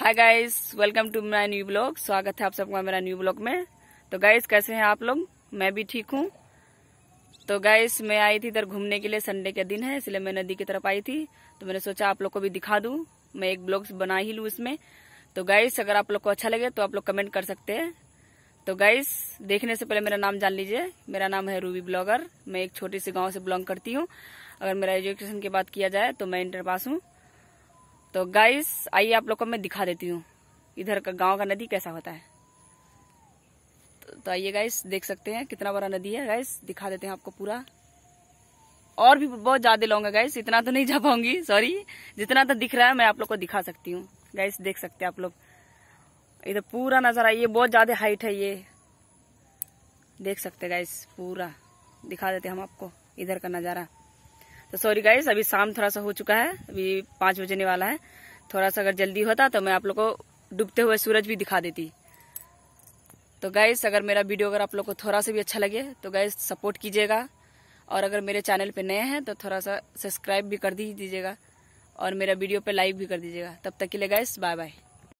hi guys welcome to my new blog स्वागत है आप सबका मेरा न्यू ब्लॉग में तो गाइस कैसे हैं आप लोग मैं भी ठीक हूँ तो गाइस मैं आई थी इधर घूमने के लिए संडे के दिन है इसलिए मैं नदी की तरफ आई थी तो मैंने सोचा आप लोग को भी दिखा दूँ मैं एक ब्लॉग बना ही लूँ इसमें तो गाइस अगर आप लोग को अच्छा लगे तो आप लोग कमेंट कर सकते हैं तो गाइस देखने से पहले मेरा नाम जान लीजिए मेरा नाम है रूबी ब्लॉगर मैं एक छोटी सी गाँव से बिलोंग करती हूँ अगर मेरा एजुकेशन की बात किया जाए तो मैं इंटर पास हूँ तो गाइस आइए आप लोग को मैं दिखा देती हूँ इधर का गांव का नदी कैसा होता है तो, तो आइए गाइस देख सकते हैं कितना बड़ा नदी है गाइस दिखा देते हैं आपको पूरा और भी बहुत ज्यादा लौंगा गाइस इतना तो नहीं जा पाऊंगी सॉरी जितना तो दिख रहा है मैं आप लोग को दिखा सकती हूँ गाइस देख सकते हैं आप लोग इधर पूरा नजर आइए बहुत ज्यादा हाइट है ये देख सकते गाइस पूरा दिखा देते हम आपको इधर का नज़ारा तो सॉरी गाइस अभी शाम थोड़ा सा हो चुका है अभी पाँच बजने वाला है थोड़ा सा अगर जल्दी होता तो मैं आप लोग को डूबते हुए सूरज भी दिखा देती तो गाइज अगर मेरा वीडियो अगर आप लोग को थोड़ा सा भी अच्छा लगे तो गाइज सपोर्ट कीजिएगा और अगर मेरे चैनल पे नए हैं तो थोड़ा सा सब्सक्राइब भी कर दीजिएगा और मेरा वीडियो पे लाइक भी कर दीजिएगा तब तक के लिए गाइस बाय बाय